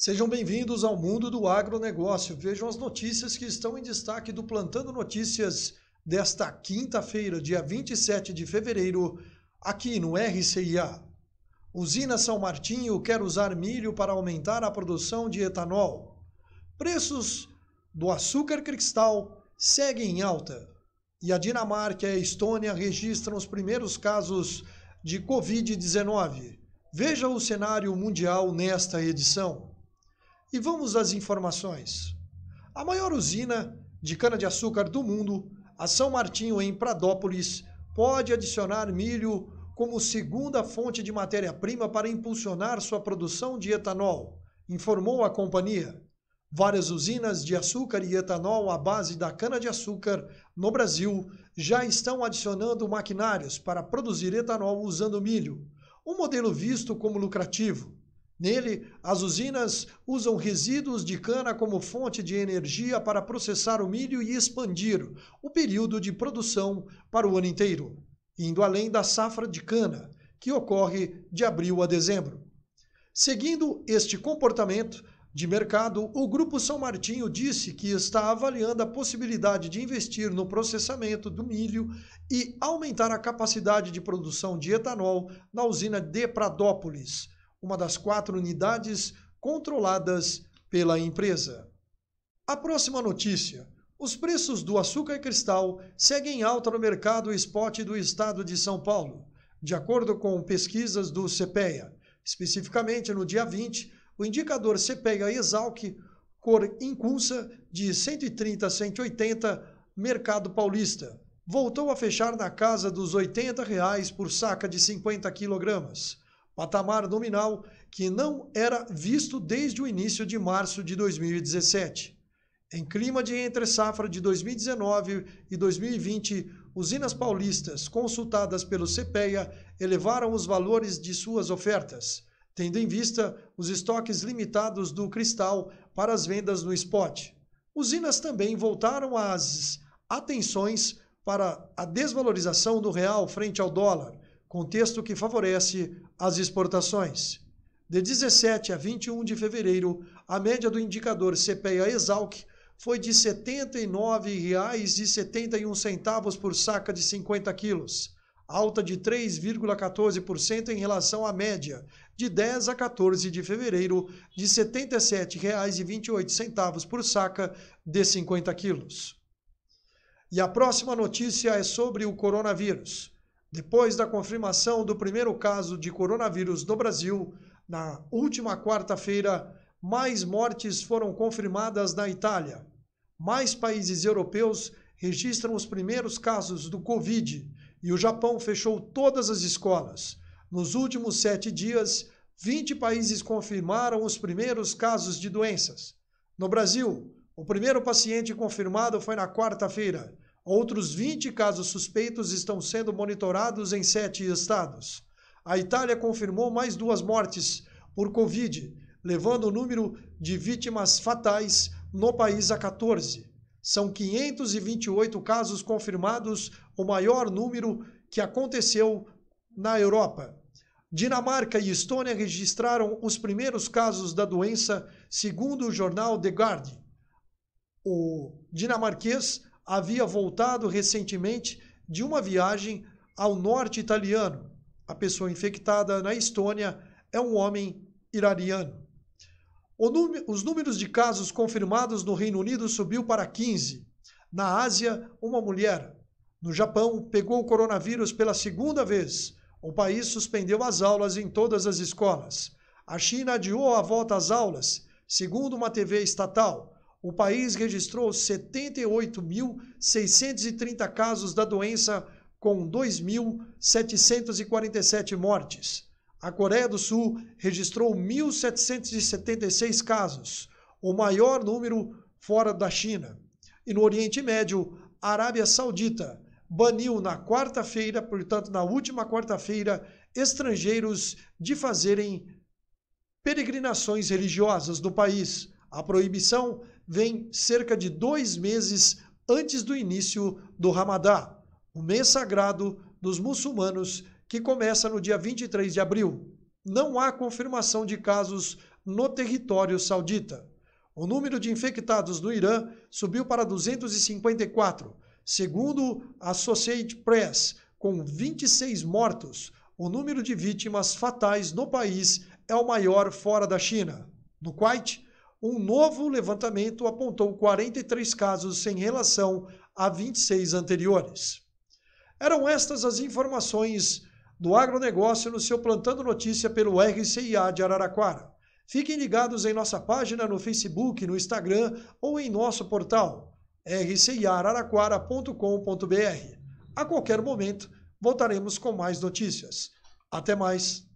Sejam bem-vindos ao mundo do agronegócio. Vejam as notícias que estão em destaque do Plantando Notícias desta quinta-feira, dia 27 de fevereiro, aqui no RCIA. Usina São Martinho quer usar milho para aumentar a produção de etanol. Preços do açúcar cristal seguem em alta. E a Dinamarca e a Estônia registram os primeiros casos de Covid-19. Veja o cenário mundial nesta edição. E vamos às informações. A maior usina de cana-de-açúcar do mundo, a São Martinho, em Pradópolis, pode adicionar milho como segunda fonte de matéria-prima para impulsionar sua produção de etanol, informou a companhia. Várias usinas de açúcar e etanol à base da cana-de-açúcar no Brasil já estão adicionando maquinários para produzir etanol usando milho, um modelo visto como lucrativo. Nele, as usinas usam resíduos de cana como fonte de energia para processar o milho e expandir o período de produção para o ano inteiro, indo além da safra de cana, que ocorre de abril a dezembro. Seguindo este comportamento de mercado, o Grupo São Martinho disse que está avaliando a possibilidade de investir no processamento do milho e aumentar a capacidade de produção de etanol na usina de Pradópolis uma das quatro unidades controladas pela empresa. A próxima notícia. Os preços do açúcar cristal seguem alta no mercado spot do estado de São Paulo, de acordo com pesquisas do CPEA. Especificamente no dia 20, o indicador CPEA Exalc, cor incunsa, de 130 a 180, mercado paulista, voltou a fechar na casa dos R$ 80 reais por saca de 50 quilogramas patamar nominal que não era visto desde o início de março de 2017. Em clima de entre-safra de 2019 e 2020, usinas paulistas consultadas pelo CPEA elevaram os valores de suas ofertas, tendo em vista os estoques limitados do cristal para as vendas no spot. Usinas também voltaram às atenções para a desvalorização do real frente ao dólar, contexto que favorece as exportações. De 17 a 21 de fevereiro, a média do indicador CPEA Exalc foi de R$ 79,71 por saca de 50 quilos, alta de 3,14% em relação à média de 10 a 14 de fevereiro de R$ 77,28 por saca de 50 quilos. E a próxima notícia é sobre o coronavírus. Depois da confirmação do primeiro caso de coronavírus no Brasil, na última quarta-feira, mais mortes foram confirmadas na Itália. Mais países europeus registram os primeiros casos do Covid e o Japão fechou todas as escolas. Nos últimos sete dias, 20 países confirmaram os primeiros casos de doenças. No Brasil, o primeiro paciente confirmado foi na quarta-feira. Outros 20 casos suspeitos estão sendo monitorados em sete estados. A Itália confirmou mais duas mortes por Covid, levando o número de vítimas fatais no país a 14. São 528 casos confirmados, o maior número que aconteceu na Europa. Dinamarca e Estônia registraram os primeiros casos da doença, segundo o jornal The Guardian. O dinamarquês havia voltado recentemente de uma viagem ao norte italiano. A pessoa infectada na Estônia é um homem iraniano. Os números de casos confirmados no Reino Unido subiu para 15. Na Ásia, uma mulher. No Japão, pegou o coronavírus pela segunda vez. O país suspendeu as aulas em todas as escolas. A China adiou a volta às aulas, segundo uma TV estatal o país registrou 78.630 casos da doença, com 2.747 mortes. A Coreia do Sul registrou 1.776 casos, o maior número fora da China. E no Oriente Médio, a Arábia Saudita baniu na quarta-feira, portanto, na última quarta-feira, estrangeiros de fazerem peregrinações religiosas do país. A proibição vem cerca de dois meses antes do início do Ramadá, o mês sagrado dos muçulmanos, que começa no dia 23 de abril. Não há confirmação de casos no território saudita. O número de infectados no Irã subiu para 254, segundo a Associated Press, com 26 mortos. O número de vítimas fatais no país é o maior fora da China. No Kuwait, um novo levantamento apontou 43 casos sem relação a 26 anteriores. Eram estas as informações do agronegócio no seu Plantando Notícia pelo RCIA de Araraquara. Fiquem ligados em nossa página no Facebook, no Instagram ou em nosso portal rciararaquara.com.br. A qualquer momento, voltaremos com mais notícias. Até mais!